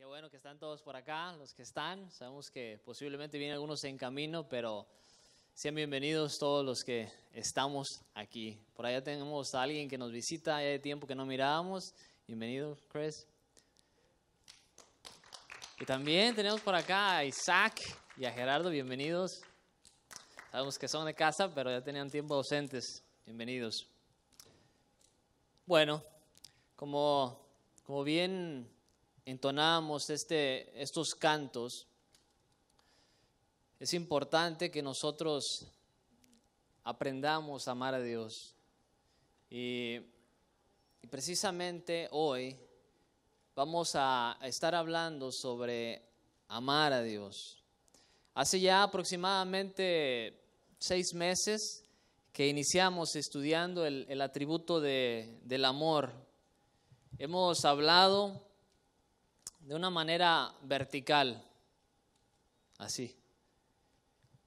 Qué bueno que están todos por acá, los que están. Sabemos que posiblemente vienen algunos en camino, pero sean bienvenidos todos los que estamos aquí. Por allá tenemos a alguien que nos visita, ya de tiempo que no mirábamos. Bienvenido, Chris. Y también tenemos por acá a Isaac y a Gerardo, bienvenidos. Sabemos que son de casa, pero ya tenían tiempo ausentes. Bienvenidos. Bueno, como, como bien entonamos este, estos cantos, es importante que nosotros aprendamos a amar a Dios. Y, precisamente hoy vamos a estar hablando sobre amar a Dios. Hace ya aproximadamente seis meses que iniciamos estudiando el, atributo del amor. Hemos hablado de una manera vertical, así.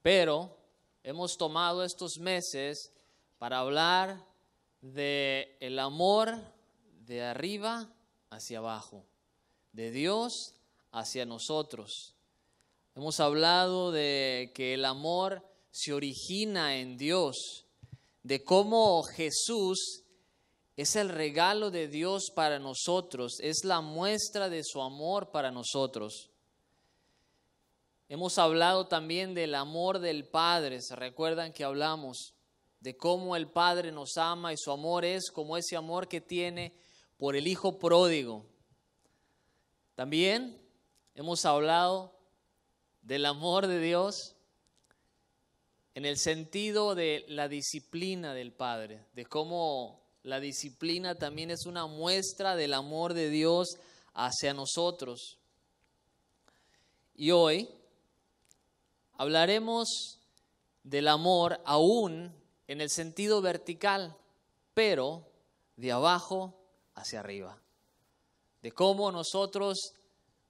Pero hemos tomado estos meses para hablar de el amor de arriba hacia abajo, de Dios hacia nosotros. Hemos hablado de que el amor se origina en Dios, de cómo Jesús es el regalo de Dios para nosotros, es la muestra de su amor para nosotros. Hemos hablado también del amor del Padre, se recuerdan que hablamos de cómo el Padre nos ama y su amor es como ese amor que tiene por el Hijo pródigo. También hemos hablado del amor de Dios en el sentido de la disciplina del Padre, de cómo la disciplina también es una muestra del amor de Dios hacia nosotros. Y hoy hablaremos del amor aún en el sentido vertical, pero de abajo hacia arriba. De cómo nosotros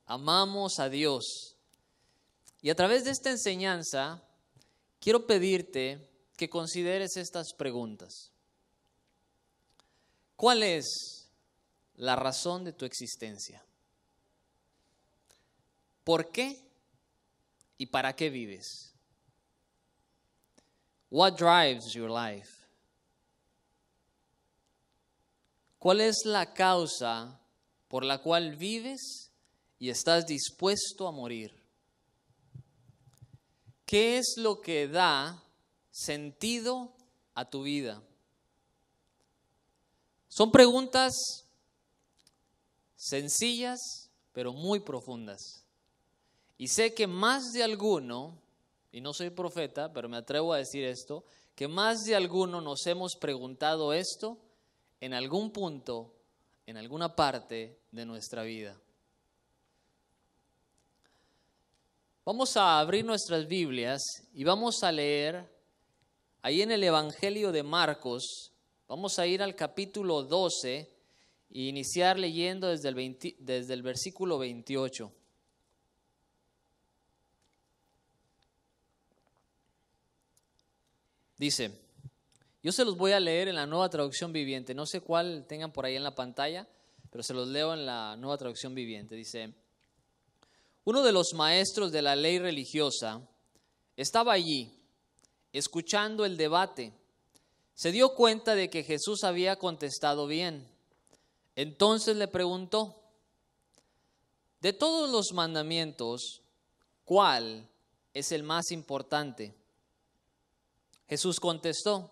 amamos a Dios. Y a través de esta enseñanza, quiero pedirte que consideres estas preguntas. ¿Cuál es la razón de tu existencia? ¿Por qué y para qué vives? What drives your life? ¿Cuál es la causa por la cual vives y estás dispuesto a morir? ¿Qué es lo que da sentido a tu vida? Son preguntas sencillas, pero muy profundas. Y sé que más de alguno, y no soy profeta, pero me atrevo a decir esto, que más de alguno nos hemos preguntado esto en algún punto, en alguna parte de nuestra vida. Vamos a abrir nuestras Biblias y vamos a leer ahí en el Evangelio de Marcos, Vamos a ir al capítulo 12 e iniciar leyendo desde el, desde el versículo 28. Dice, yo se los voy a leer en la nueva traducción viviente, no sé cuál tengan por ahí en la pantalla, pero se los leo en la nueva traducción viviente. Dice, uno de los maestros de la ley religiosa estaba allí escuchando el debate se dio cuenta de que Jesús había contestado bien. Entonces le preguntó, de todos los mandamientos, ¿cuál es el más importante? Jesús contestó,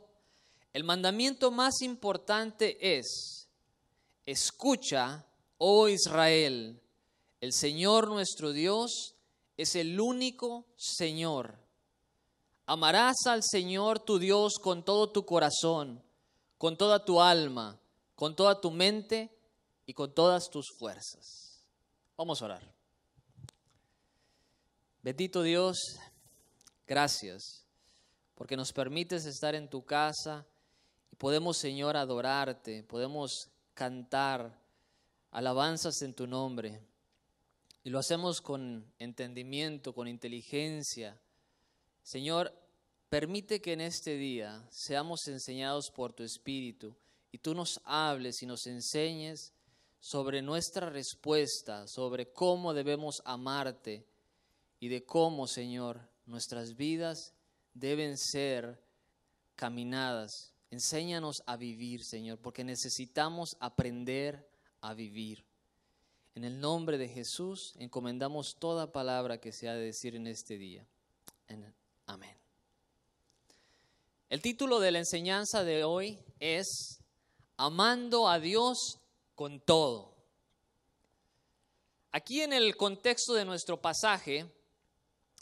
el mandamiento más importante es, escucha, oh Israel, el Señor nuestro Dios es el único Señor. Amarás al Señor tu Dios con todo tu corazón, con toda tu alma, con toda tu mente y con todas tus fuerzas. Vamos a orar. Bendito Dios, gracias, porque nos permites estar en tu casa y podemos, Señor, adorarte, podemos cantar alabanzas en tu nombre. Y lo hacemos con entendimiento, con inteligencia Señor, permite que en este día seamos enseñados por tu Espíritu y tú nos hables y nos enseñes sobre nuestra respuesta, sobre cómo debemos amarte y de cómo, Señor, nuestras vidas deben ser caminadas. Enséñanos a vivir, Señor, porque necesitamos aprender a vivir. En el nombre de Jesús encomendamos toda palabra que se ha de decir en este día. Amén. Amén. El título de la enseñanza de hoy es Amando a Dios con todo. Aquí en el contexto de nuestro pasaje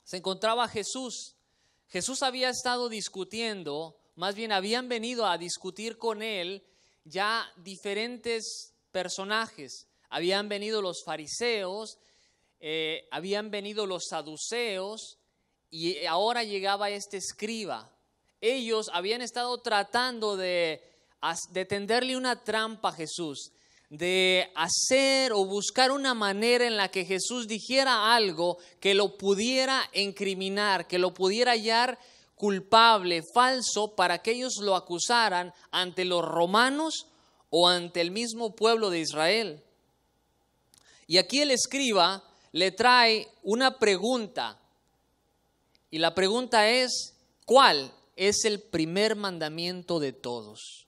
se encontraba Jesús. Jesús había estado discutiendo, más bien habían venido a discutir con él ya diferentes personajes. Habían venido los fariseos, eh, habían venido los saduceos, y ahora llegaba este escriba. Ellos habían estado tratando de, tenderle una trampa a Jesús, de hacer o buscar una manera en la que Jesús dijera algo que lo pudiera incriminar, que lo pudiera hallar culpable, falso, para que ellos lo acusaran ante los romanos o ante el mismo pueblo de Israel. Y aquí el escriba le trae una pregunta y la pregunta es, ¿cuál es el primer mandamiento de todos?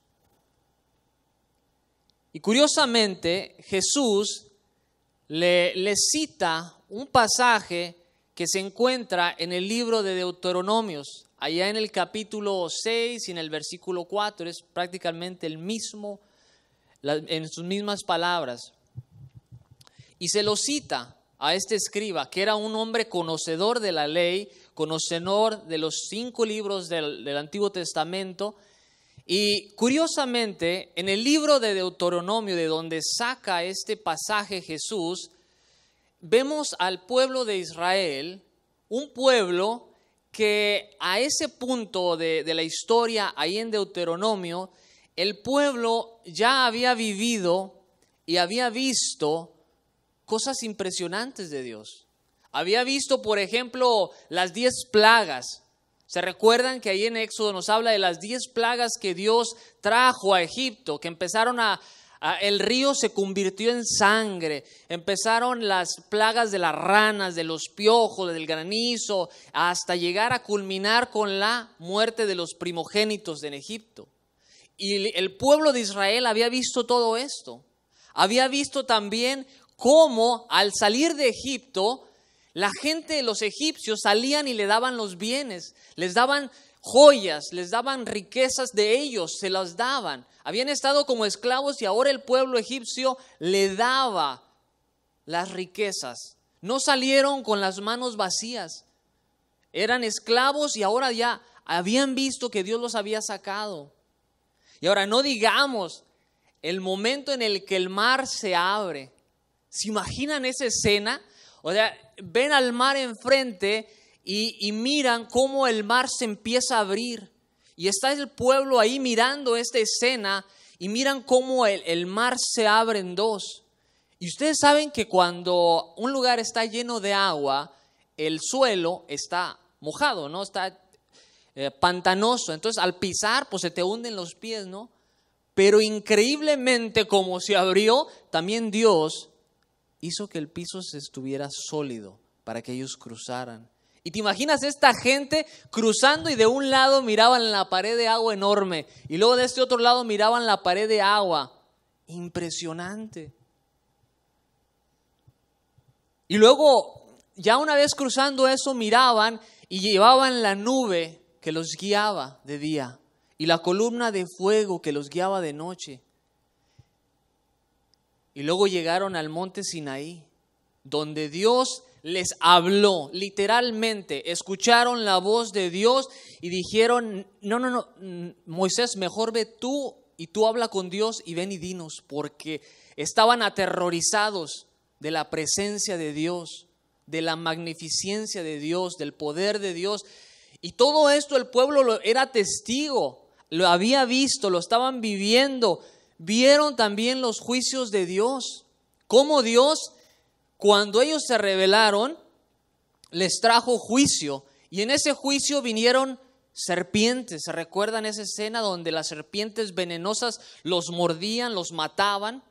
Y curiosamente, Jesús le, cita un pasaje que se encuentra en el libro de Deuteronomios, allá en el capítulo 6 y en el versículo 4, es prácticamente el mismo, en sus mismas palabras. Y se lo cita a este escriba, que era un hombre conocedor de la ley conocedor de los cinco libros del, Antiguo Testamento. Y curiosamente, en el libro de Deuteronomio, de donde saca este pasaje Jesús, vemos al pueblo de Israel, un pueblo que a ese punto de, de, la historia, ahí en Deuteronomio, el pueblo ya había vivido y había visto cosas impresionantes de Dios. Había visto, por ejemplo, las diez plagas. ¿Se recuerdan que ahí en Éxodo nos habla de las diez plagas que Dios trajo a Egipto, que empezaron a, el río se convirtió en sangre, empezaron las plagas de las ranas, de los piojos, del granizo, hasta llegar a culminar con la muerte de los primogénitos en Egipto. Y el pueblo de Israel había visto todo esto. Había visto también cómo al salir de Egipto la gente, los egipcios, salían y le daban los bienes, les daban joyas, les daban riquezas de ellos, se las daban. Habían estado como esclavos y ahora el pueblo egipcio le daba las riquezas. No salieron con las manos vacías. Eran esclavos y ahora ya habían visto que Dios los había sacado. Y ahora no digamos el momento en el que el mar se abre. ¿Se imaginan esa escena? O sea, ven al mar enfrente y, miran cómo el mar se empieza a abrir. Y está el pueblo ahí mirando esta escena y miran cómo el, mar se abre en dos. Y ustedes saben que cuando un lugar está lleno de agua, el suelo está mojado, ¿no? Está eh, pantanoso. Entonces al pisar, pues se te hunden los pies, ¿no? Pero increíblemente como se abrió, también Dios hizo que el piso se estuviera sólido para que ellos cruzaran. Y te imaginas esta gente cruzando y de un lado miraban la pared de agua enorme y luego de este otro lado miraban la pared de agua. Impresionante. Y luego, ya una vez cruzando eso, miraban y llevaban la nube que los guiaba de día y la columna de fuego que los guiaba de noche. Y luego llegaron al monte Sinaí, donde Dios les habló, literalmente, escucharon la voz de Dios y dijeron, no, no, no, mm, Moisés, mejor ve tú y tú habla con Dios y ven y dinos, porque estaban aterrorizados de la presencia de Dios, de la magnificencia de Dios, del poder de Dios. Y todo esto el pueblo era testigo, lo había visto, lo estaban viviendo vieron también los juicios de Dios, cómo Dios, cuando ellos se rebelaron, les trajo juicio y en ese juicio vinieron serpientes. ¿Se recuerdan esa escena donde las serpientes venenosas los mordían, los mataban?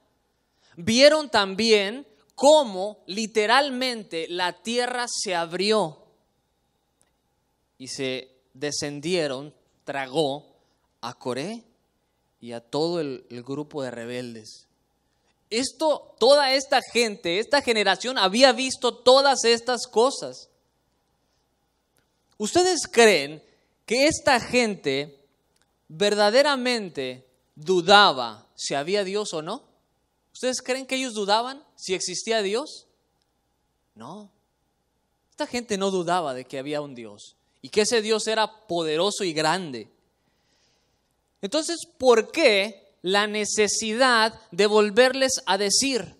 Vieron también cómo literalmente la tierra se abrió y se descendieron, tragó a Corea y a todo el, grupo de rebeldes. Esto, toda esta gente, esta generación había visto todas estas cosas. ¿Ustedes creen que esta gente verdaderamente dudaba si había Dios o no? ¿Ustedes creen que ellos dudaban si existía Dios? No. Esta gente no dudaba de que había un Dios y que ese Dios era poderoso y grande. Entonces, ¿por qué la necesidad de volverles a decir?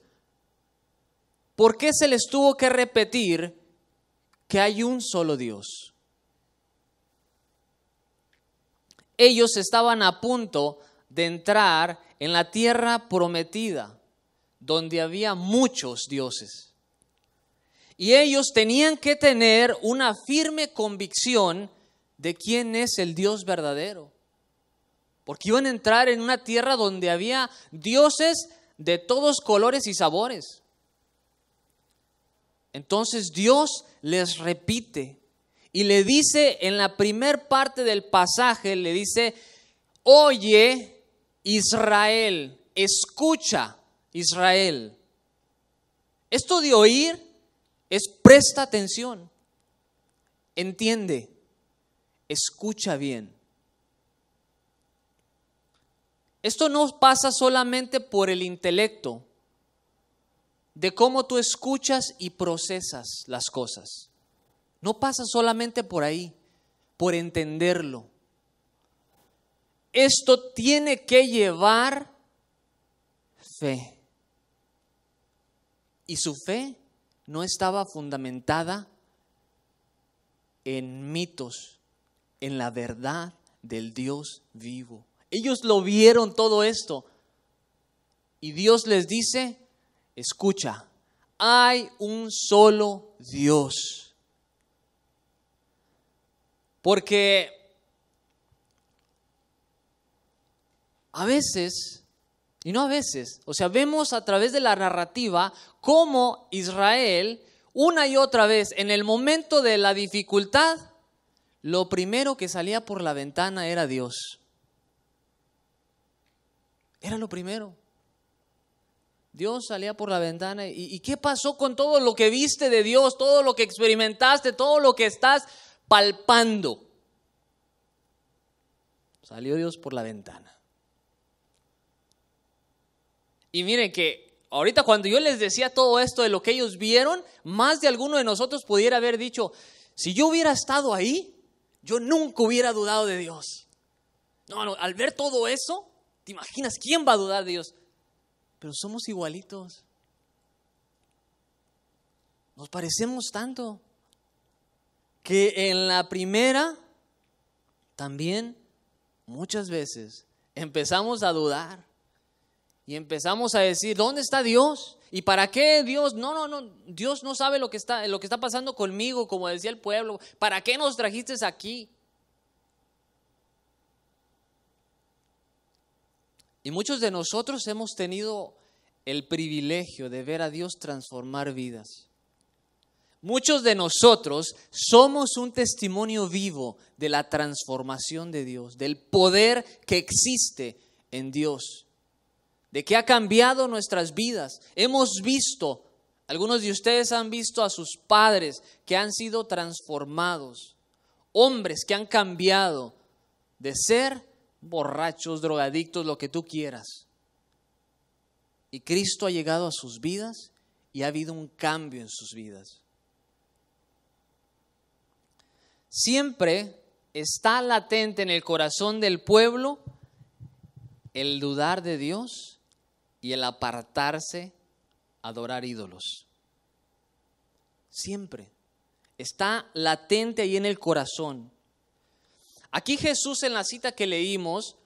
¿Por qué se les tuvo que repetir que hay un solo Dios? Ellos estaban a punto de entrar en la tierra prometida, donde había muchos dioses. Y ellos tenían que tener una firme convicción de quién es el Dios verdadero. Porque iban a entrar en una tierra donde había dioses de todos colores y sabores. Entonces Dios les repite y le dice en la primer parte del pasaje, le dice, oye Israel, escucha Israel. Esto de oír es presta atención, entiende, escucha bien. Esto no pasa solamente por el intelecto, de cómo tú escuchas y procesas las cosas. No pasa solamente por ahí, por entenderlo. Esto tiene que llevar fe. Y su fe no estaba fundamentada en mitos, en la verdad del Dios vivo. Ellos lo vieron todo esto. Y Dios les dice, escucha, hay un solo Dios. Porque a veces, y no a veces, o sea, vemos a través de la narrativa cómo Israel, una y otra vez, en el momento de la dificultad, lo primero que salía por la ventana era Dios. Era lo primero. Dios salía por la ventana y, ¿qué pasó con todo lo que viste de Dios, todo lo que experimentaste, todo lo que estás palpando? Salió Dios por la ventana. Y miren que ahorita cuando yo les decía todo esto de lo que ellos vieron, más de alguno de nosotros pudiera haber dicho, si yo hubiera estado ahí, yo nunca hubiera dudado de Dios. no, al ver todo eso, imaginas quién va a dudar de Dios? Pero somos igualitos. Nos parecemos tanto que en la primera también muchas veces empezamos a dudar y empezamos a decir, ¿dónde está Dios? ¿Y para qué Dios? No, no, no, Dios no sabe lo que está, lo que está pasando conmigo, como decía el pueblo. ¿Para qué nos trajiste aquí? Y muchos de nosotros hemos tenido el privilegio de ver a Dios transformar vidas. Muchos de nosotros somos un testimonio vivo de la transformación de Dios, del poder que existe en Dios, de que ha cambiado nuestras vidas. Hemos visto, algunos de ustedes han visto a sus padres que han sido transformados, hombres que han cambiado de ser borrachos, drogadictos, lo que tú quieras. Y Cristo ha llegado a sus vidas y ha habido un cambio en sus vidas. Siempre está latente en el corazón del pueblo el dudar de Dios y el apartarse a adorar ídolos. Siempre está latente ahí en el corazón. Aquí Jesús en la cita que leímos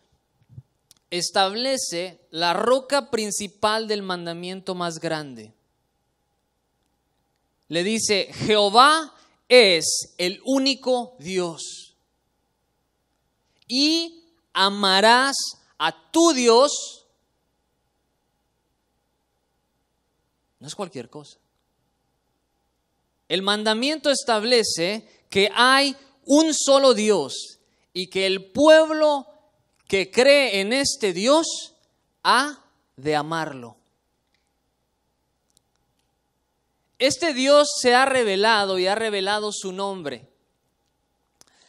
establece la roca principal del mandamiento más grande. Le dice, Jehová es el único Dios. Y amarás a tu Dios. No es cualquier cosa. El mandamiento establece que hay un solo Dios y que el pueblo que cree en este Dios ha de amarlo. Este Dios se ha revelado y ha revelado su nombre.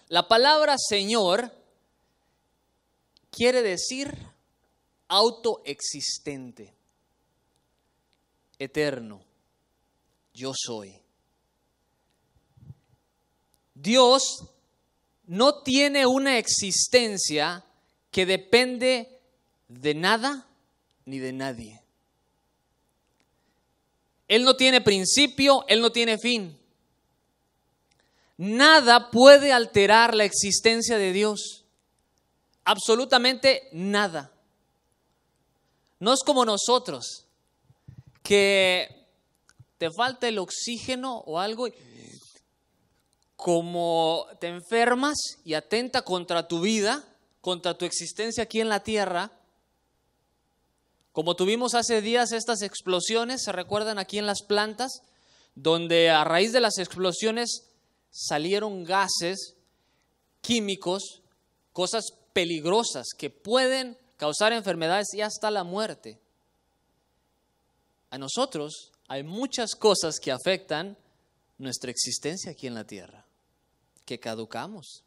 La palabra Señor quiere decir autoexistente, eterno, yo soy. Dios no tiene una existencia que depende de nada ni de nadie. Él no tiene principio, Él no tiene fin. Nada puede alterar la existencia de Dios. Absolutamente nada. No es como nosotros, que te falta el oxígeno o algo como te enfermas y atenta contra tu vida, contra tu existencia aquí en la tierra, como tuvimos hace días estas explosiones, ¿se recuerdan aquí en las plantas? Donde a raíz de las explosiones salieron gases químicos, cosas peligrosas que pueden causar enfermedades y hasta la muerte. A nosotros hay muchas cosas que afectan nuestra existencia aquí en la tierra que caducamos.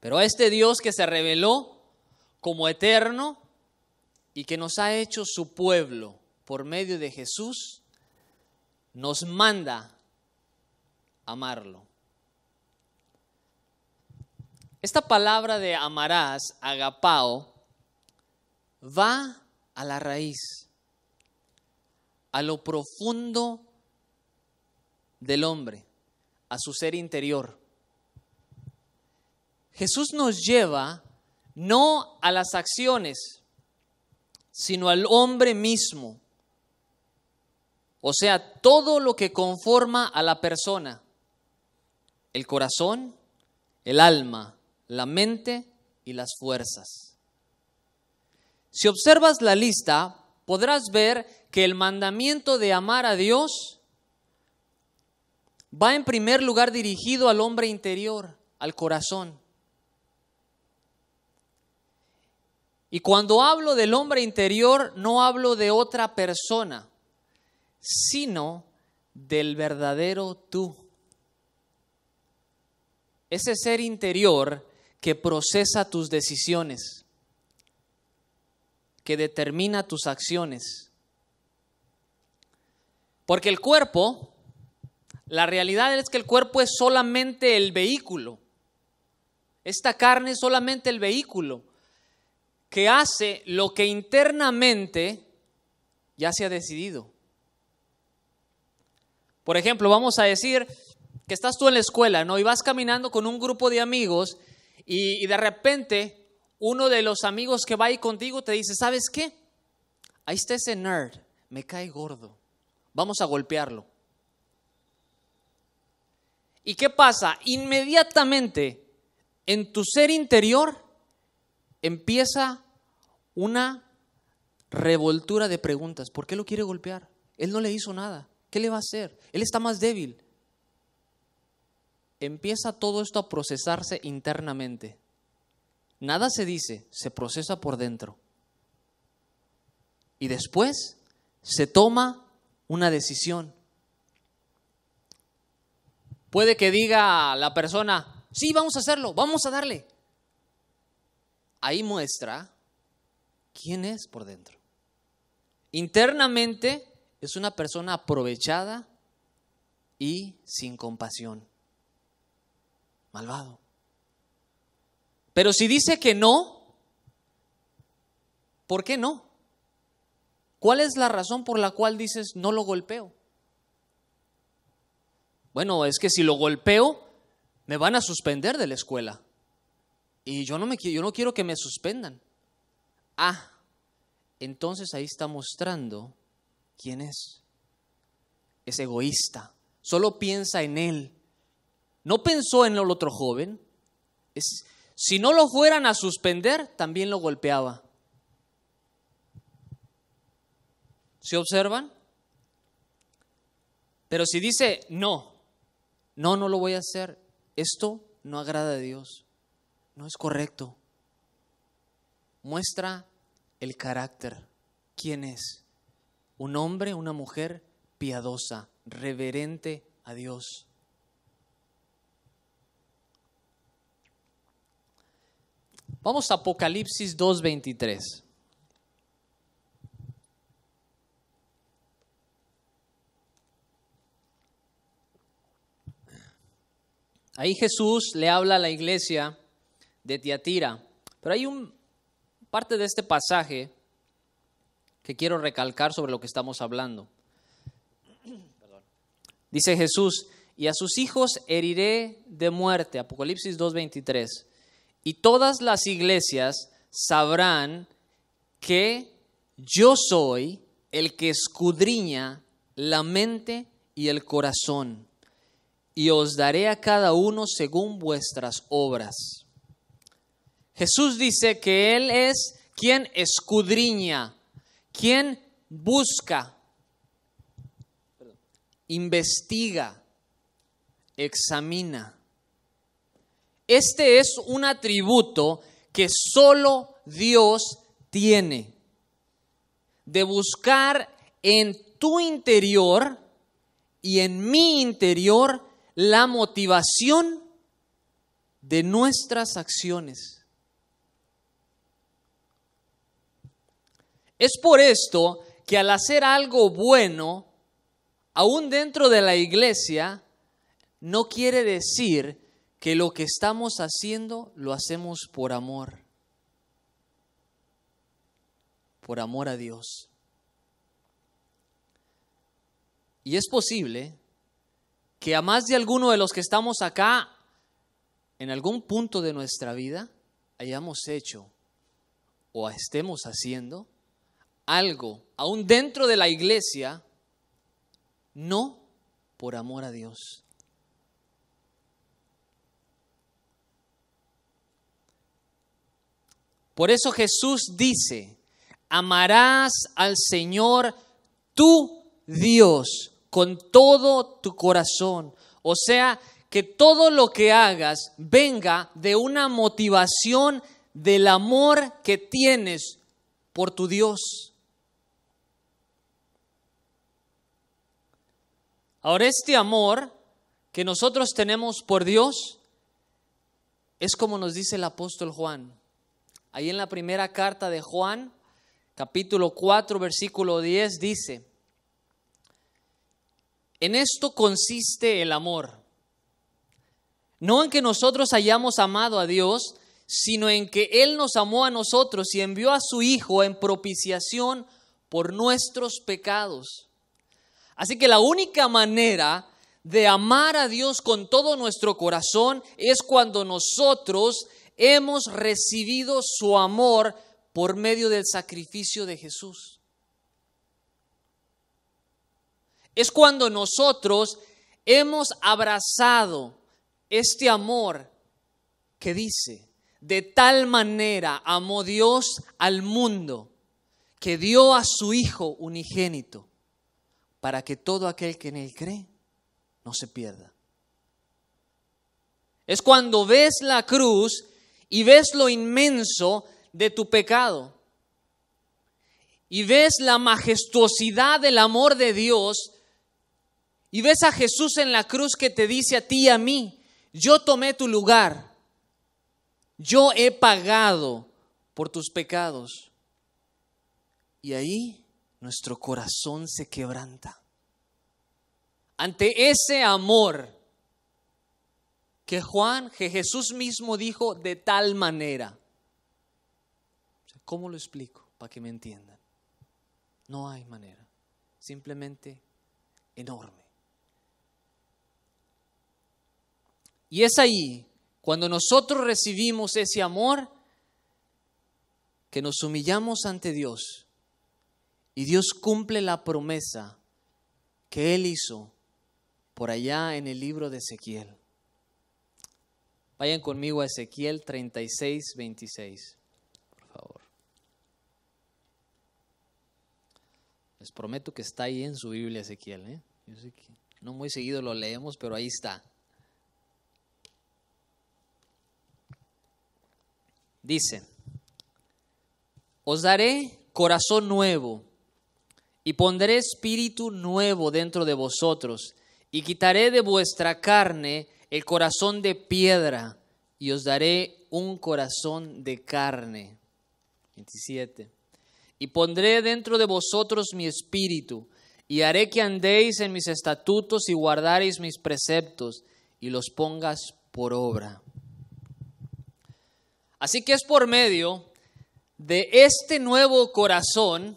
Pero a este Dios que se reveló como eterno y que nos ha hecho su pueblo por medio de Jesús, nos manda amarlo. Esta palabra de amarás, agapao, va a la raíz, a lo profundo del hombre, a su ser interior. Jesús nos lleva no a las acciones, sino al hombre mismo. O sea, todo lo que conforma a la persona. El corazón, el alma, la mente y las fuerzas. Si observas la lista, podrás ver que el mandamiento de amar a Dios va en primer lugar dirigido al hombre interior, al corazón. Y cuando hablo del hombre interior, no hablo de otra persona, sino del verdadero tú. Ese ser interior que procesa tus decisiones, que determina tus acciones. Porque el cuerpo, la realidad es que el cuerpo es solamente el vehículo. Esta carne es solamente el vehículo que hace lo que internamente ya se ha decidido. Por ejemplo, vamos a decir que estás tú en la escuela, ¿no? Y vas caminando con un grupo de amigos y, y de repente uno de los amigos que va ahí contigo te dice, ¿sabes qué? Ahí está ese nerd, me cae gordo, vamos a golpearlo. ¿Y qué pasa? Inmediatamente en tu ser interior empieza una revoltura de preguntas. ¿Por qué lo quiere golpear? Él no le hizo nada. ¿Qué le va a hacer? Él está más débil. Empieza todo esto a procesarse internamente. Nada se dice, se procesa por dentro. Y después se toma una decisión. Puede que diga la persona, sí, vamos a hacerlo, vamos a darle. Ahí muestra quién es por dentro. Internamente es una persona aprovechada y sin compasión. Malvado. Pero si dice que no, ¿por qué no? ¿Cuál es la razón por la cual dices no lo golpeo? Bueno, es que si lo golpeo, me van a suspender de la escuela. Y yo no, me, yo no quiero que me suspendan. Ah, entonces ahí está mostrando quién es. Es egoísta. Solo piensa en él. No pensó en el otro joven. si no lo fueran a suspender, también lo golpeaba. ¿Se observan? Pero si dice, no, no, no lo voy a hacer, esto no agrada a Dios, no es correcto. Muestra el carácter, quién es, un hombre, una mujer piadosa, reverente a Dios. Vamos a Apocalipsis 2.23. Ahí Jesús le habla a la iglesia de Tiatira, pero hay un parte de este pasaje que quiero recalcar sobre lo que estamos hablando. Dice Jesús, y a sus hijos heriré de muerte, Apocalipsis 2.23, y todas las iglesias sabrán que yo soy el que escudriña la mente y el corazón y os daré a cada uno según vuestras obras. Jesús dice que Él es quien escudriña, quien busca, investiga, examina. Este es un atributo que solo Dios tiene, de buscar en tu interior y en mi interior la motivación de nuestras acciones. Es por esto que al hacer algo bueno, aún dentro de la iglesia, no quiere decir que lo que estamos haciendo lo hacemos por amor, por amor a Dios. Y es posible que a más de alguno de los que estamos acá, en algún punto de nuestra vida, hayamos hecho o estemos haciendo algo, aún dentro de la iglesia, no por amor a Dios. Por eso Jesús dice, amarás al Señor tu Dios con todo tu corazón. O sea, que todo lo que hagas venga de una motivación del amor que tienes por tu Dios. Ahora este amor que nosotros tenemos por Dios es como nos dice el apóstol Juan. Ahí en la primera carta de Juan, capítulo 4, versículo 10, dice, en esto consiste el amor. No en que nosotros hayamos amado a Dios, sino en que Él nos amó a nosotros y envió a su Hijo en propiciación por nuestros pecados. Así que la única manera de amar a Dios con todo nuestro corazón es cuando nosotros hemos recibido su amor por medio del sacrificio de Jesús. es cuando nosotros hemos abrazado este amor que dice, de tal manera amó Dios al mundo que dio a su Hijo unigénito para que todo aquel que en Él cree no se pierda. Es cuando ves la cruz y ves lo inmenso de tu pecado y ves la majestuosidad del amor de Dios y ves a Jesús en la cruz que te dice a ti y a mí, yo tomé tu lugar, yo he pagado por tus pecados. Y ahí nuestro corazón se quebranta. Ante ese amor que Juan, que Jesús mismo dijo de tal manera. ¿Cómo lo explico para que me entiendan? No hay manera. Simplemente enorme. Y es ahí, cuando nosotros recibimos ese amor, que nos humillamos ante Dios y Dios cumple la promesa que Él hizo por allá en el libro de Ezequiel. Vayan conmigo a Ezequiel 36, 26, por favor. Les prometo que está ahí en su Biblia Ezequiel. ¿eh? no muy seguido lo leemos, pero ahí está. Dice, os daré corazón nuevo y pondré espíritu nuevo dentro de vosotros y quitaré de vuestra carne el corazón de piedra y os daré un corazón de carne. 27. Y pondré dentro de vosotros mi espíritu y haré que andéis en mis estatutos y guardaréis mis preceptos y los pongas por obra. Así que es por medio de este nuevo corazón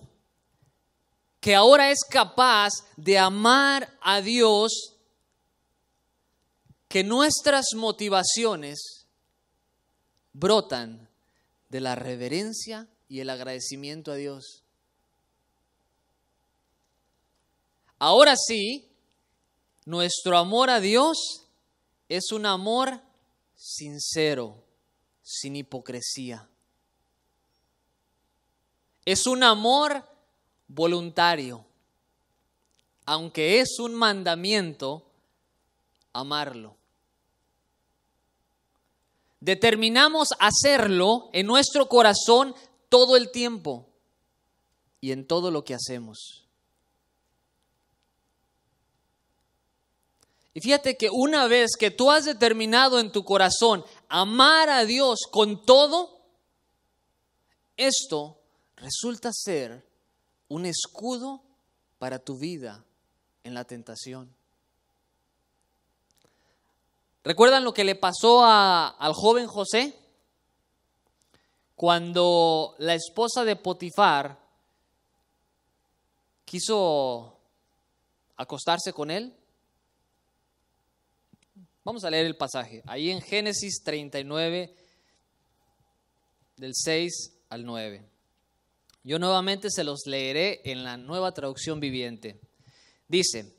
que ahora es capaz de amar a Dios que nuestras motivaciones brotan de la reverencia y el agradecimiento a Dios. Ahora sí, nuestro amor a Dios es un amor sincero sin hipocresía. Es un amor voluntario. Aunque es un mandamiento, amarlo. Determinamos hacerlo en nuestro corazón todo el tiempo y en todo lo que hacemos. Y fíjate que una vez que tú has determinado en tu corazón amar a Dios con todo, esto resulta ser un escudo para tu vida en la tentación. ¿Recuerdan lo que le pasó al joven José? Cuando la esposa de Potifar quiso acostarse con él, Vamos a leer el pasaje. Ahí en Génesis 39, del 6 al 9. Yo nuevamente se los leeré en la nueva traducción viviente. Dice,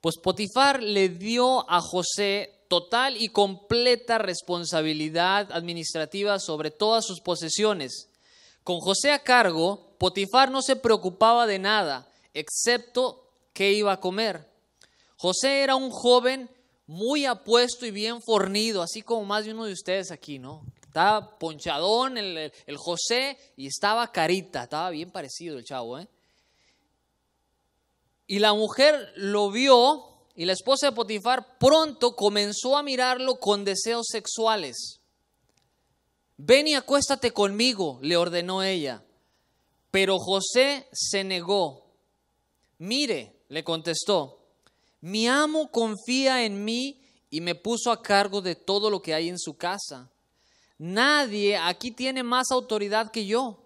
pues Potifar le dio a José total y completa responsabilidad administrativa sobre todas sus posesiones. Con José a cargo, Potifar no se preocupaba de nada, excepto qué iba a comer. José era un joven muy apuesto y bien fornido, así como más de uno de ustedes aquí, ¿no? Estaba ponchadón el, José y estaba carita, estaba bien parecido el chavo, ¿eh? Y la mujer lo vio y la esposa de Potifar pronto comenzó a mirarlo con deseos sexuales. Ven y acuéstate conmigo, le ordenó ella. Pero José se negó. Mire, le contestó, mi amo confía en mí y me puso a cargo de todo lo que hay en su casa. Nadie aquí tiene más autoridad que yo.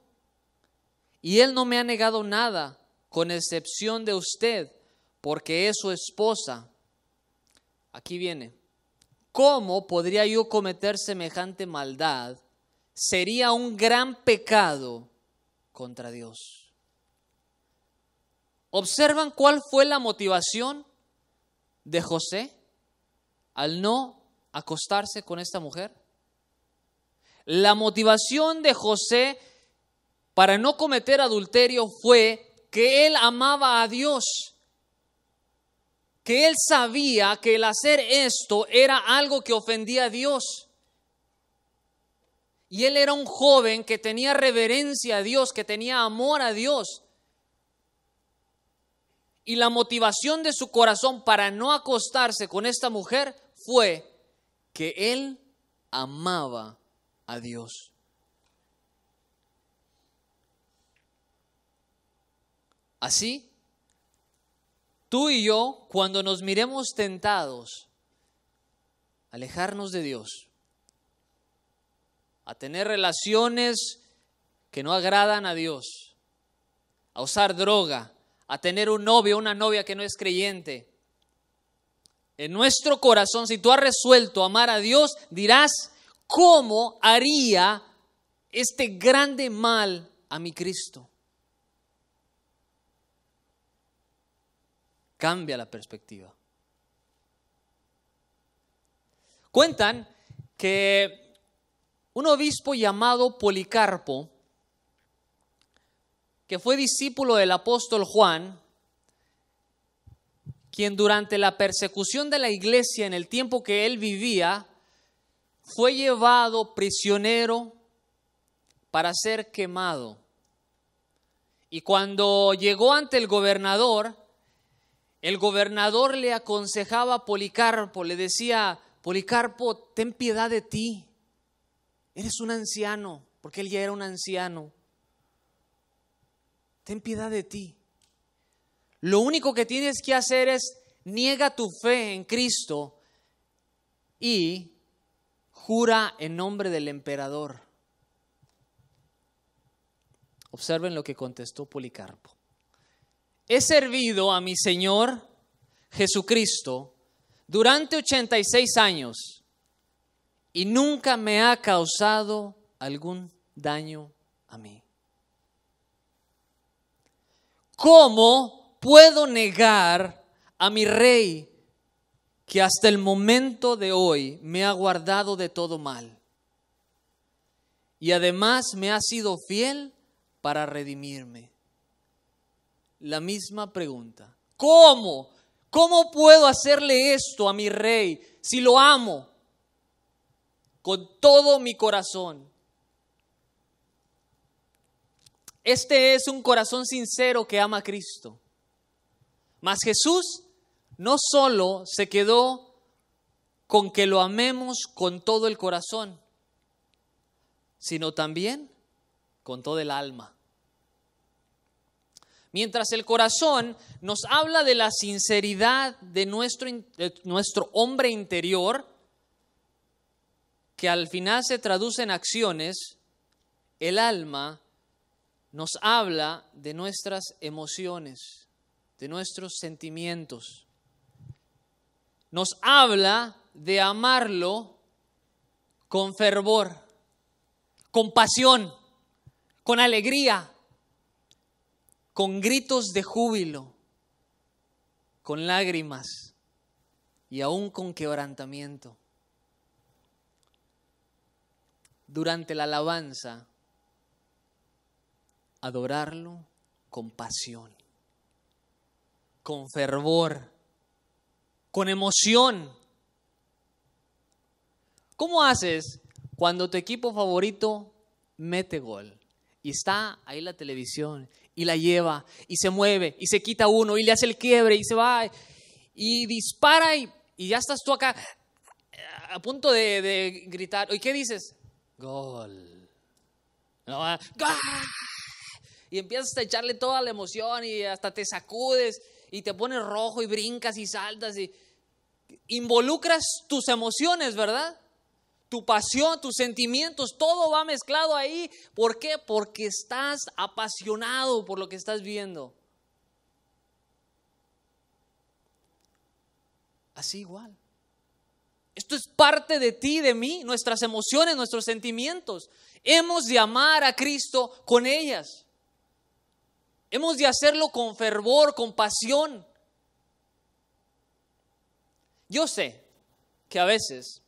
Y él no me ha negado nada, con excepción de usted, porque es su esposa. Aquí viene. ¿Cómo podría yo cometer semejante maldad? Sería un gran pecado contra Dios. ¿Observan cuál fue la motivación? de José al no acostarse con esta mujer? La motivación de José para no cometer adulterio fue que él amaba a Dios, que él sabía que el hacer esto era algo que ofendía a Dios. Y él era un joven que tenía reverencia a Dios, que tenía amor a Dios. Y la motivación de su corazón para no acostarse con esta mujer fue que él amaba a Dios. Así, tú y yo, cuando nos miremos tentados, alejarnos de Dios, a tener relaciones que no agradan a Dios, a usar droga, a tener un novio, o una novia que no es creyente. En nuestro corazón, si tú has resuelto amar a Dios, dirás, ¿cómo haría este grande mal a mi Cristo? Cambia la perspectiva. Cuentan que un obispo llamado Policarpo que fue discípulo del apóstol Juan, quien durante la persecución de la iglesia en el tiempo que él vivía, fue llevado prisionero para ser quemado. Y cuando llegó ante el gobernador, el gobernador le aconsejaba a Policarpo, le decía, Policarpo, ten piedad de ti, eres un anciano, porque él ya era un anciano ten piedad de ti. Lo único que tienes que hacer es niega tu fe en Cristo y jura en nombre del emperador. Observen lo que contestó Policarpo. He servido a mi Señor Jesucristo durante 86 años y nunca me ha causado algún daño a mí. ¿cómo puedo negar a mi rey que hasta el momento de hoy me ha guardado de todo mal? Y además me ha sido fiel para redimirme. La misma pregunta. ¿Cómo? ¿Cómo puedo hacerle esto a mi rey si lo amo con todo mi corazón? Este es un corazón sincero que ama a Cristo. Mas Jesús no solo se quedó con que lo amemos con todo el corazón, sino también con todo el alma. Mientras el corazón nos habla de la sinceridad de nuestro, nuestro hombre interior, que al final se traduce en acciones, el alma nos habla de nuestras emociones, de nuestros sentimientos. Nos habla de amarlo con fervor, con pasión, con alegría, con gritos de júbilo, con lágrimas y aún con quebrantamiento. Durante la alabanza, adorarlo con pasión, con fervor, con emoción. ¿Cómo haces cuando tu equipo favorito mete gol? Y está ahí la televisión y la lleva y se mueve y se quita uno y le hace el quiebre y se va y dispara y, ya estás tú acá eh, a punto de, gritar. ¿Y qué dices? Gol. Ah, ¡Gol! y empiezas a echarle toda la emoción y hasta te sacudes y te pones rojo y brincas y saltas y involucras tus emociones, ¿verdad? Tu pasión, tus sentimientos, todo va mezclado ahí. ¿Por qué? Porque estás apasionado por lo que estás viendo. Así igual. Esto es parte de ti, de mí, nuestras emociones, nuestros sentimientos. Hemos de amar a Cristo con ellas. Hemos de hacerlo con fervor, con pasión. Yo sé que a veces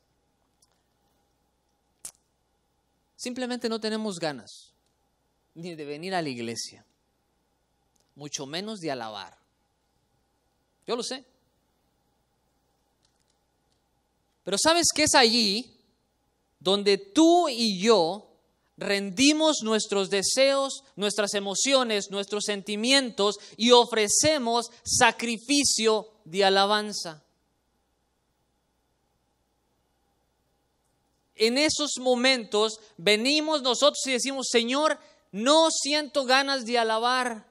simplemente no tenemos ganas ni de venir a la iglesia, mucho menos de alabar. Yo lo sé. Pero sabes que es allí donde tú y yo rendimos nuestros deseos, nuestras emociones, nuestros sentimientos y ofrecemos sacrificio de alabanza. En esos momentos venimos nosotros y decimos, Señor, no siento ganas de alabar,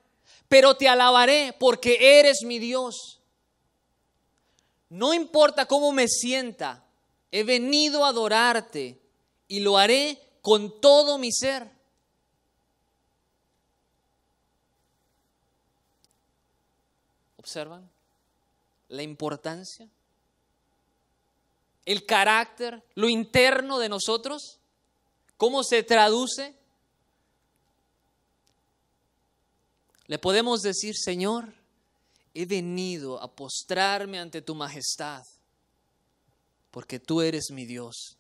pero te alabaré porque eres mi Dios. No importa cómo me sienta, he venido a adorarte y lo haré con todo mi ser. ¿Observan la importancia? ¿El carácter, lo interno de nosotros? ¿Cómo se traduce? Le podemos decir, Señor, he venido a postrarme ante tu majestad, porque tú eres mi Dios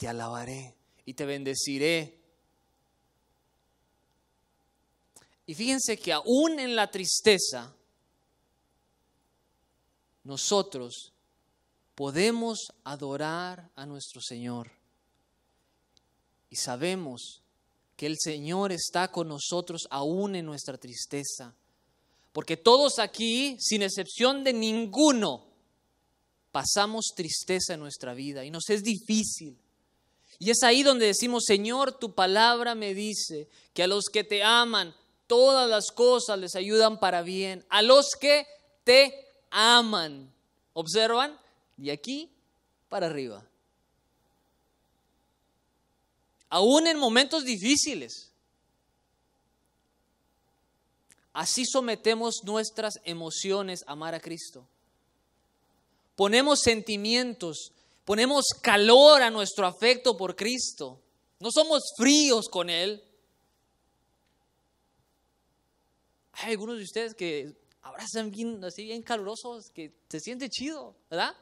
te alabaré y te bendeciré. Y fíjense que aún en la tristeza, nosotros podemos adorar a nuestro Señor. Y sabemos que el Señor está con nosotros aún en nuestra tristeza. Porque todos aquí, sin excepción de ninguno, pasamos tristeza en nuestra vida y nos es difícil. Y es ahí donde decimos, Señor, tu palabra me dice que a los que te aman, todas las cosas les ayudan para bien. A los que te aman. ¿Observan? De aquí para arriba. Aún en momentos difíciles. Así sometemos nuestras emociones a amar a Cristo. Ponemos sentimientos, Ponemos calor a nuestro afecto por Cristo. No somos fríos con Él. Hay algunos de ustedes que abrazan bien, así bien calurosos, que se siente chido, ¿verdad?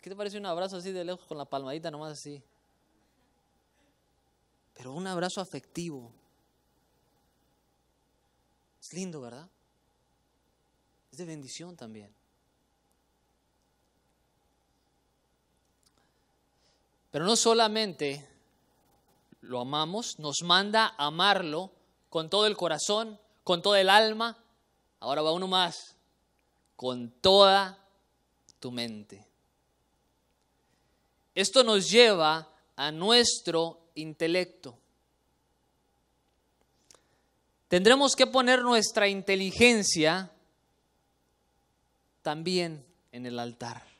¿Qué te parece un abrazo así de lejos con la palmadita nomás así? Pero un abrazo afectivo. Es lindo, ¿verdad? Es de bendición también. Pero no solamente lo amamos, nos manda a amarlo con todo el corazón, con todo el alma. Ahora va uno más, con toda tu mente. Esto nos lleva a nuestro intelecto. Tendremos que poner nuestra inteligencia también en el altar.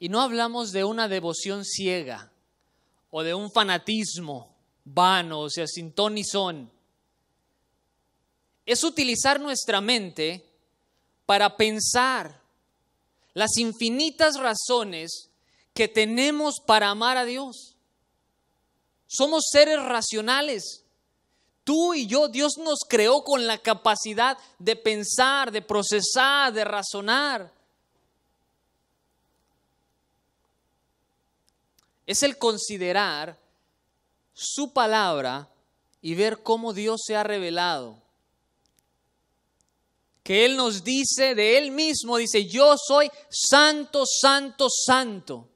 Y no hablamos de una devoción ciega o de un fanatismo vano, o sea, sin ton son. Es utilizar nuestra mente para pensar las infinitas razones que tenemos para amar a Dios. Somos seres racionales. Tú y yo, Dios nos creó con la capacidad de pensar, de procesar, de razonar. Es el considerar su palabra y ver cómo Dios se ha revelado. Que Él nos dice de Él mismo, dice, yo soy santo, santo, santo,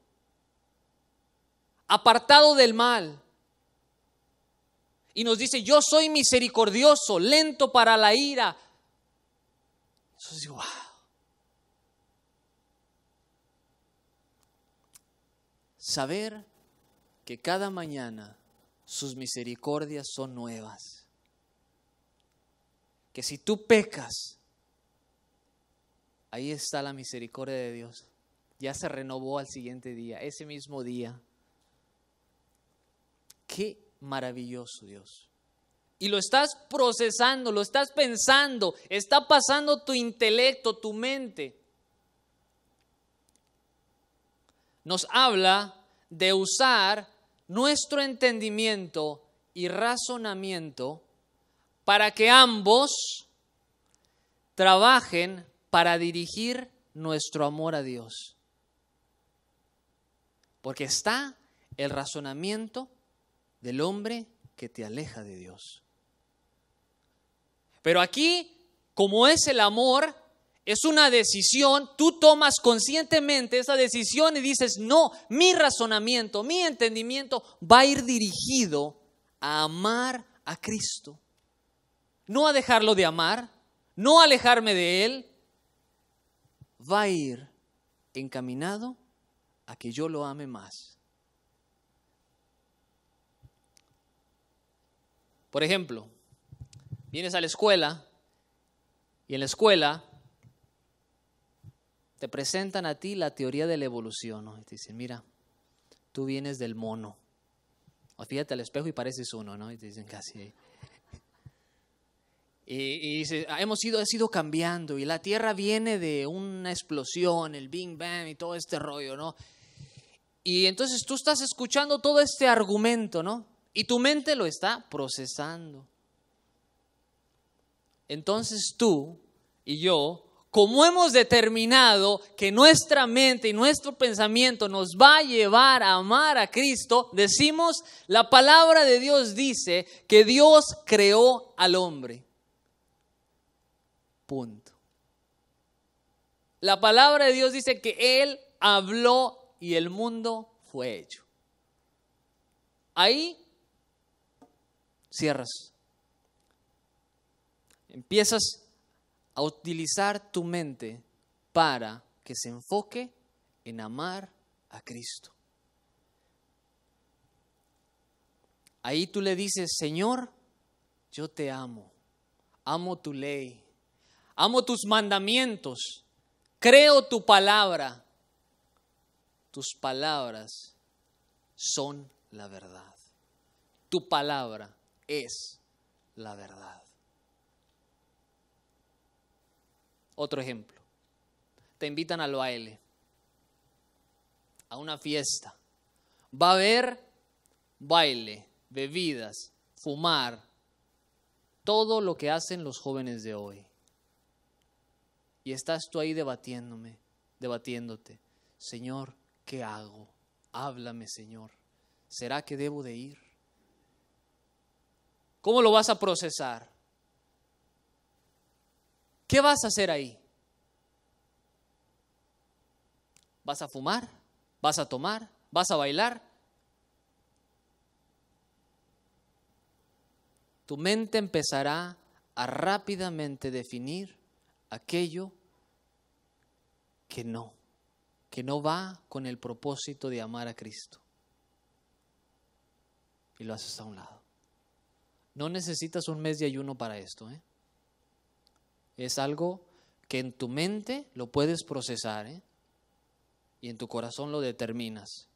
apartado del mal. Y nos dice, yo soy misericordioso, lento para la ira. digo, ah, saber que cada mañana sus misericordias son nuevas. Que si tú pecas, ahí está la misericordia de Dios. Ya se renovó al siguiente día, ese mismo día. Qué maravilloso Dios. Y lo estás procesando, lo estás pensando, está pasando tu intelecto, tu mente. nos habla de usar nuestro entendimiento y razonamiento para que ambos trabajen para dirigir nuestro amor a Dios. Porque está el razonamiento del hombre que te aleja de Dios. Pero aquí, como es el amor, es una decisión, tú tomas conscientemente esa decisión y dices, no, mi razonamiento, mi entendimiento va a ir dirigido a amar a Cristo. No a dejarlo de amar, no a alejarme de Él. Va a ir encaminado a que yo lo ame más. Por ejemplo, vienes a la escuela y en la escuela te presentan a ti la teoría de la evolución, ¿no? Y te dicen, mira, tú vienes del mono. O fíjate al espejo y pareces uno, ¿no? Y te dicen casi. Y, y dice, ah, hemos ido, has sido cambiando y la Tierra viene de una explosión, el bing, Bang y todo este rollo, ¿no? Y entonces tú estás escuchando todo este argumento, ¿no? Y tu mente lo está procesando. Entonces tú y yo como hemos determinado que nuestra mente y nuestro pensamiento nos va a llevar a amar a Cristo, decimos, la palabra de Dios dice que Dios creó al hombre. Punto. La palabra de Dios dice que Él habló y el mundo fue hecho. Ahí cierras. Empiezas a utilizar tu mente para que se enfoque en amar a Cristo. Ahí tú le dices, Señor, yo te amo, amo tu ley, amo tus mandamientos, creo tu palabra, tus palabras son la verdad, tu palabra es la verdad. Otro ejemplo. Te invitan al baile, a una fiesta. Va a haber baile, bebidas, fumar, todo lo que hacen los jóvenes de hoy. Y estás tú ahí debatiéndome, debatiéndote. Señor, ¿qué hago? Háblame, Señor. ¿Será que debo de ir? ¿Cómo lo vas a procesar? ¿Qué vas a hacer ahí? ¿Vas a fumar? ¿Vas a tomar? ¿Vas a bailar? Tu mente empezará a rápidamente definir aquello que no, que no va con el propósito de amar a Cristo. Y lo haces a un lado. No necesitas un mes de ayuno para esto, ¿eh? Es algo que en tu mente lo puedes procesar ¿eh? y en tu corazón lo determinas.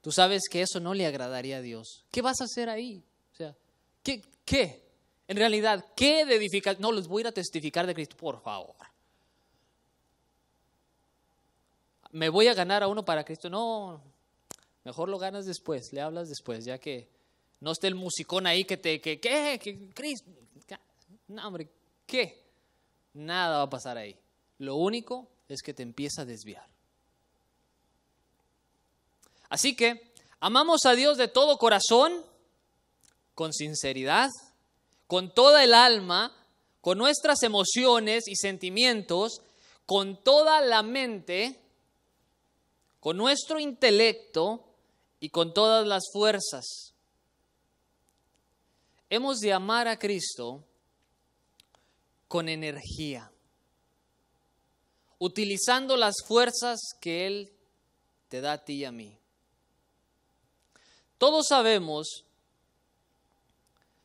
Tú sabes que eso no le agradaría a Dios. ¿Qué vas a hacer ahí? O sea, ¿qué? ¿Qué? En realidad, ¿qué de edificar? No, les voy a ir a testificar de Cristo, por favor. ¿Me voy a ganar a uno para Cristo? No, mejor lo ganas después, le hablas después, ya que no esté el musicón ahí que te, que, ¿qué? que, ¿qué? Nada va a pasar ahí. Lo único es que te empieza a desviar. Así que amamos a Dios de todo corazón, con sinceridad, con toda el alma, con nuestras emociones y sentimientos, con toda la mente, con nuestro intelecto y con todas las fuerzas. Hemos de amar a Cristo con energía, utilizando las fuerzas que Él te da a ti y a mí. Todos sabemos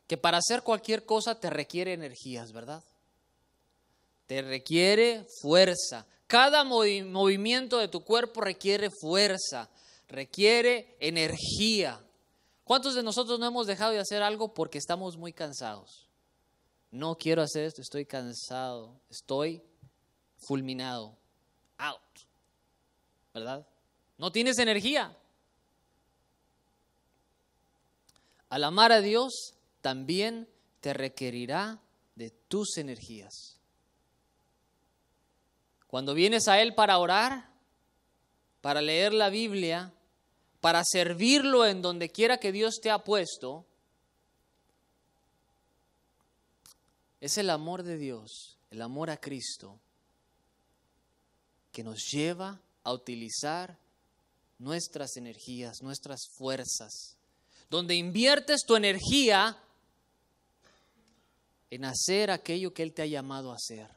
que para hacer cualquier cosa te requiere energías, ¿verdad? Te requiere fuerza. Cada movimiento de tu cuerpo requiere fuerza, requiere energía. ¿Cuántos de nosotros no hemos dejado de hacer algo porque estamos muy cansados? No quiero hacer esto, estoy cansado, estoy fulminado, out, ¿verdad? No tienes energía. Al amar a Dios también te requerirá de tus energías. Cuando vienes a Él para orar, para leer la Biblia, para servirlo en donde quiera que Dios te ha puesto, es el amor de Dios, el amor a Cristo, que nos lleva a utilizar nuestras energías, nuestras fuerzas, donde inviertes tu energía en hacer aquello que Él te ha llamado a hacer.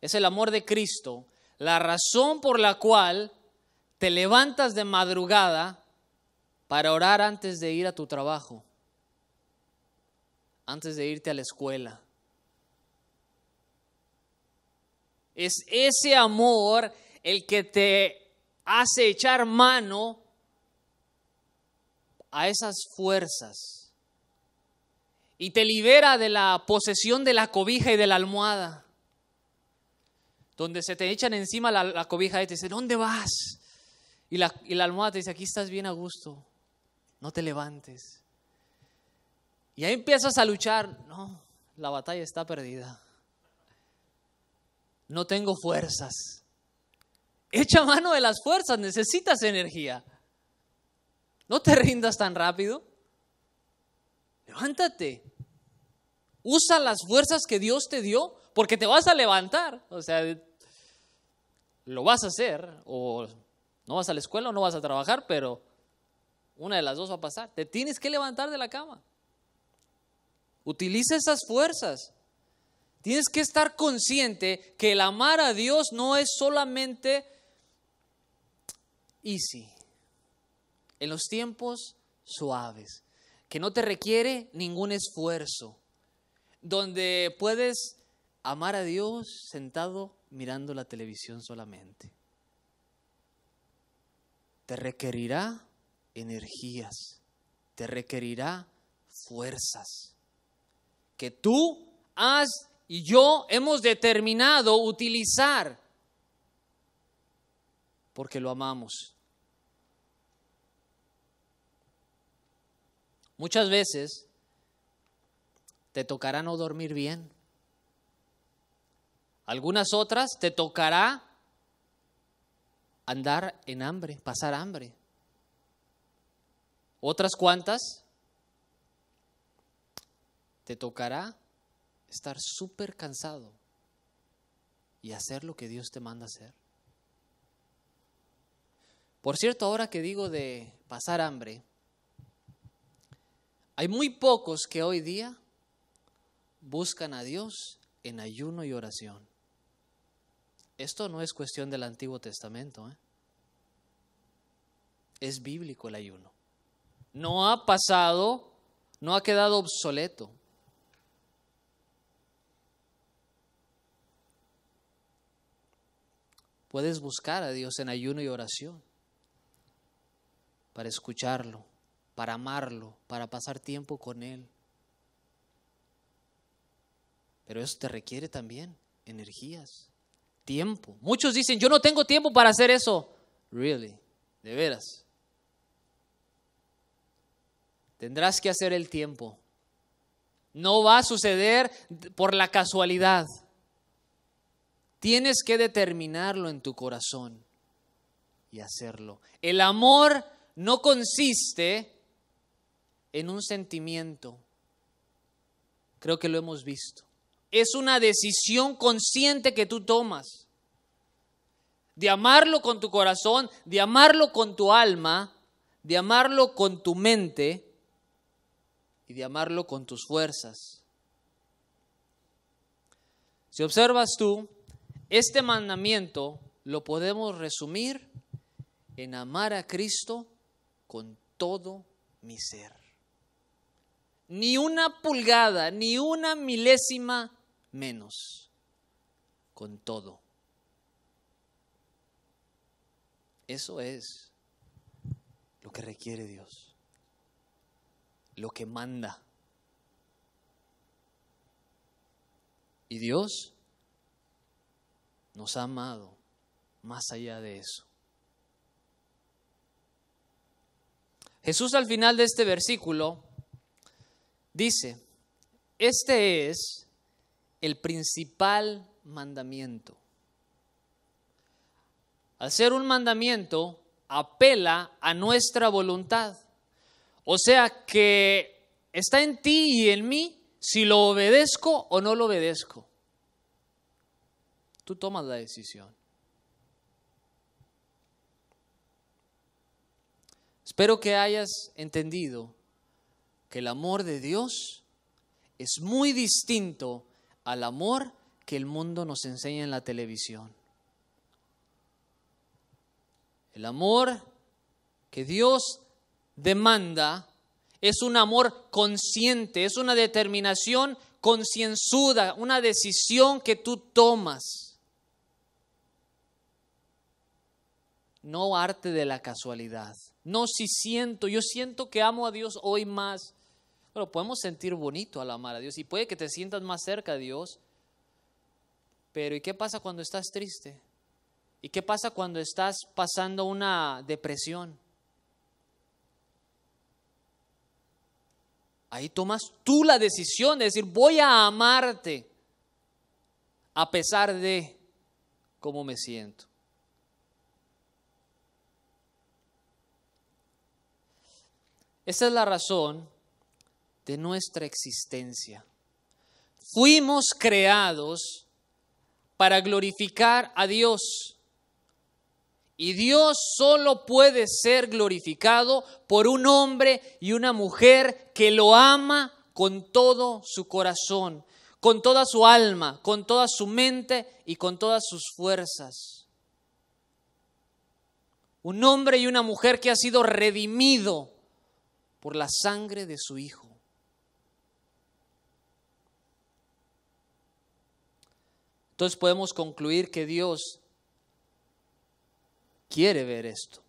Es el amor de Cristo la razón por la cual te levantas de madrugada para orar antes de ir a tu trabajo, antes de irte a la escuela. Es ese amor el que te hace echar mano a esas fuerzas y te libera de la posesión de la cobija y de la almohada donde se te echan encima la, cobija y te dicen, ¿dónde vas? Y la, y la almohada te dice, aquí estás bien a gusto, no te levantes. Y ahí empiezas a luchar, no, la batalla está perdida. No tengo fuerzas. Echa mano de las fuerzas, necesitas energía. No te rindas tan rápido. Levántate. Usa las fuerzas que Dios te dio porque te vas a levantar, o sea, lo vas a hacer, o no vas a la escuela o no vas a trabajar, pero una de las dos va a pasar. Te tienes que levantar de la cama. Utiliza esas fuerzas. Tienes que estar consciente que el amar a Dios no es solamente easy, en los tiempos suaves, que no te requiere ningún esfuerzo, donde puedes amar a Dios sentado mirando la televisión solamente. Te requerirá energías, te requerirá fuerzas que tú has y yo hemos determinado utilizar porque lo amamos. Muchas veces te tocará no dormir bien algunas otras te tocará andar en hambre, pasar hambre. Otras cuantas te tocará estar súper cansado y hacer lo que Dios te manda hacer. Por cierto, ahora que digo de pasar hambre, hay muy pocos que hoy día buscan a Dios en ayuno y oración. Esto no es cuestión del Antiguo Testamento. ¿eh? Es bíblico el ayuno. No ha pasado, no ha quedado obsoleto. Puedes buscar a Dios en ayuno y oración para escucharlo, para amarlo, para pasar tiempo con Él. Pero eso te requiere también energías, tiempo. Muchos dicen, yo no tengo tiempo para hacer eso. Really, de veras. Tendrás que hacer el tiempo. No va a suceder por la casualidad. Tienes que determinarlo en tu corazón y hacerlo. El amor no consiste en un sentimiento. Creo que lo hemos visto es una decisión consciente que tú tomas. De amarlo con tu corazón, de amarlo con tu alma, de amarlo con tu mente y de amarlo con tus fuerzas. Si observas tú, este mandamiento lo podemos resumir en amar a Cristo con todo mi ser. Ni una pulgada, ni una milésima menos con todo. Eso es lo que requiere Dios, lo que manda. Y Dios nos ha amado más allá de eso. Jesús al final de este versículo dice, este es el principal mandamiento. Hacer un mandamiento, apela a nuestra voluntad. O sea que está en ti y en mí si lo obedezco o no lo obedezco. Tú tomas la decisión. Espero que hayas entendido que el amor de Dios es muy distinto al amor que el mundo nos enseña en la televisión. El amor que Dios demanda es un amor consciente, es una determinación concienzuda, una decisión que tú tomas. No arte de la casualidad. No si siento, yo siento que amo a Dios hoy más pero podemos sentir bonito al amar a Dios y puede que te sientas más cerca de Dios. Pero ¿y qué pasa cuando estás triste? ¿Y qué pasa cuando estás pasando una depresión? Ahí tomas tú la decisión de decir, voy a amarte a pesar de cómo me siento. Esa es la razón de nuestra existencia. Fuimos creados para glorificar a Dios. Y Dios solo puede ser glorificado por un hombre y una mujer que lo ama con todo su corazón, con toda su alma, con toda su mente y con todas sus fuerzas. Un hombre y una mujer que ha sido redimido por la sangre de su Hijo. Entonces podemos concluir que Dios quiere ver esto,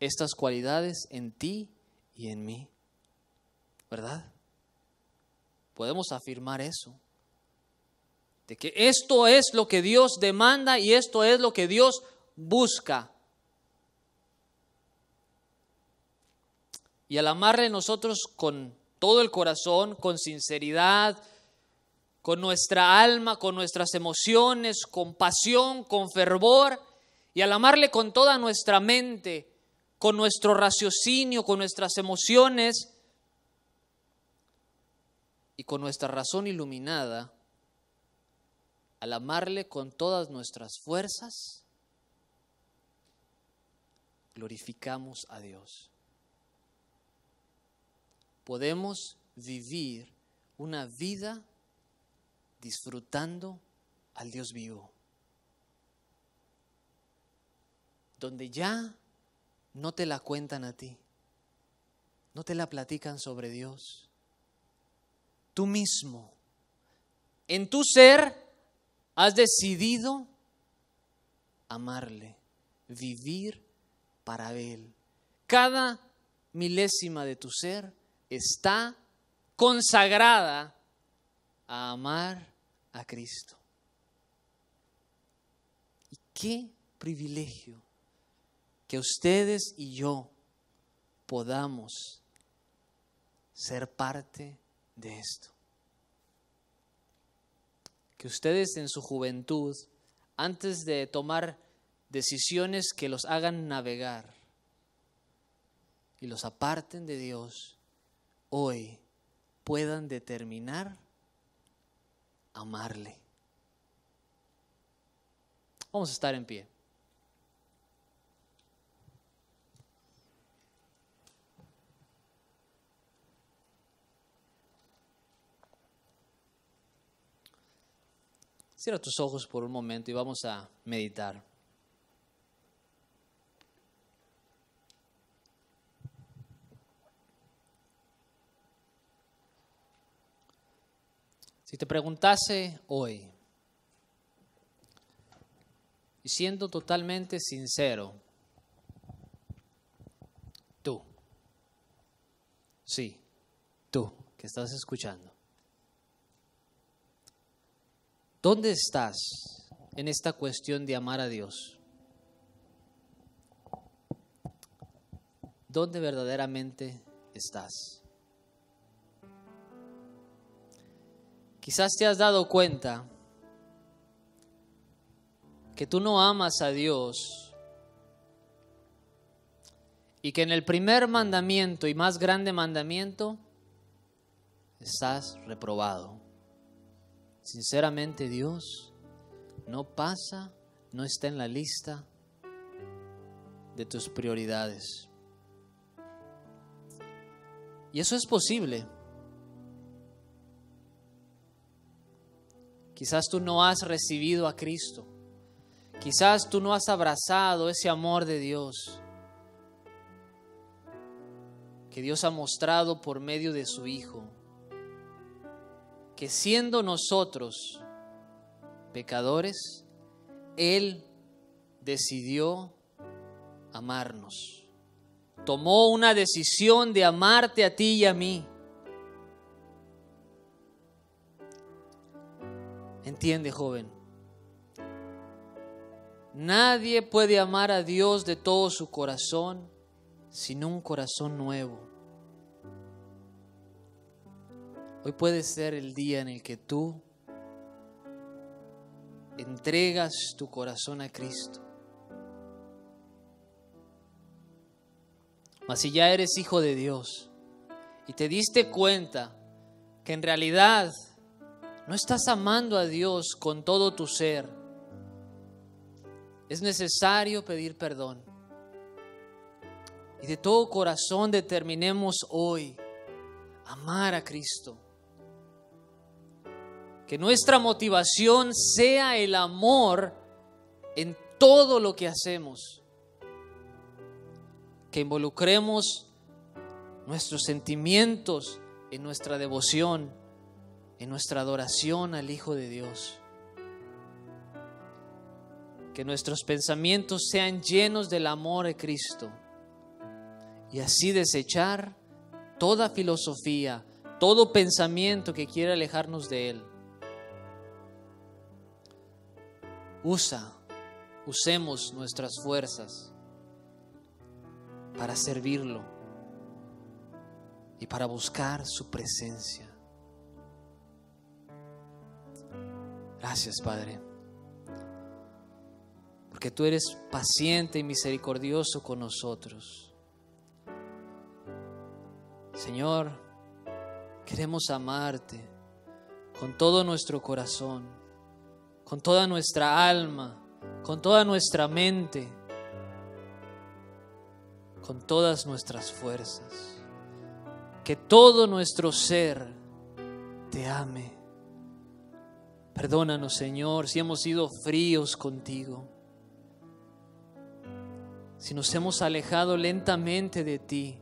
estas cualidades en ti y en mí. ¿Verdad? Podemos afirmar eso. De que esto es lo que Dios demanda y esto es lo que Dios busca. Y al amarle nosotros con todo el corazón, con sinceridad, con nuestra alma, con nuestras emociones, con pasión, con fervor, y al amarle con toda nuestra mente, con nuestro raciocinio, con nuestras emociones y con nuestra razón iluminada, al amarle con todas nuestras fuerzas, glorificamos a Dios. Podemos vivir una vida disfrutando al Dios vivo, donde ya no te la cuentan a ti, no te la platican sobre Dios. Tú mismo, en tu ser, has decidido amarle, vivir para Él. Cada milésima de tu ser está consagrada a amar a Cristo. Y qué privilegio que ustedes y yo podamos ser parte de esto. Que ustedes en su juventud, antes de tomar decisiones que los hagan navegar y los aparten de Dios, hoy puedan determinar amarle. Vamos a estar en pie. Cierra tus ojos por un momento y vamos a meditar. Si te preguntase hoy, y siendo totalmente sincero, tú, sí, tú que estás escuchando, ¿dónde estás en esta cuestión de amar a Dios? ¿Dónde verdaderamente estás? Quizás te has dado cuenta que tú no amas a Dios y que en el primer mandamiento y más grande mandamiento estás reprobado. Sinceramente Dios no pasa, no está en la lista de tus prioridades. Y eso es posible. Quizás tú no has recibido a Cristo. Quizás tú no has abrazado ese amor de Dios que Dios ha mostrado por medio de su Hijo. Que siendo nosotros pecadores, Él decidió amarnos. Tomó una decisión de amarte a ti y a mí Entiende, joven. Nadie puede amar a Dios de todo su corazón sin un corazón nuevo. Hoy puede ser el día en el que tú entregas tu corazón a Cristo. Mas si ya eres hijo de Dios y te diste cuenta que en realidad no estás amando a Dios con todo tu ser. Es necesario pedir perdón. Y de todo corazón determinemos hoy amar a Cristo. Que nuestra motivación sea el amor en todo lo que hacemos. Que involucremos nuestros sentimientos en nuestra devoción en nuestra adoración al Hijo de Dios. Que nuestros pensamientos sean llenos del amor de Cristo y así desechar toda filosofía, todo pensamiento que quiera alejarnos de Él. Usa, usemos nuestras fuerzas para servirlo y para buscar su presencia. Gracias, Padre. Porque tú eres paciente y misericordioso con nosotros. Señor, queremos amarte con todo nuestro corazón, con toda nuestra alma, con toda nuestra mente, con todas nuestras fuerzas. Que todo nuestro ser te ame Perdónanos, Señor, si hemos sido fríos contigo. Si nos hemos alejado lentamente de ti.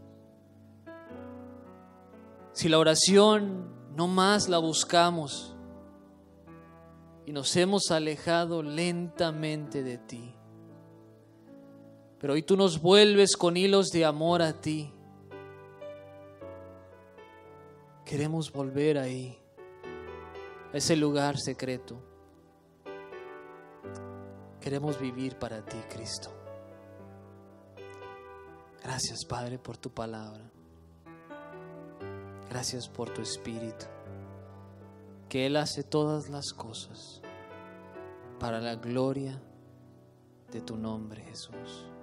Si la oración no más la buscamos y nos hemos alejado lentamente de ti. Pero hoy tú nos vuelves con hilos de amor a ti. Queremos volver ahí ese lugar secreto. Queremos vivir para ti, Cristo. Gracias, Padre, por tu palabra. Gracias por tu Espíritu, que Él hace todas las cosas para la gloria de tu nombre, Jesús.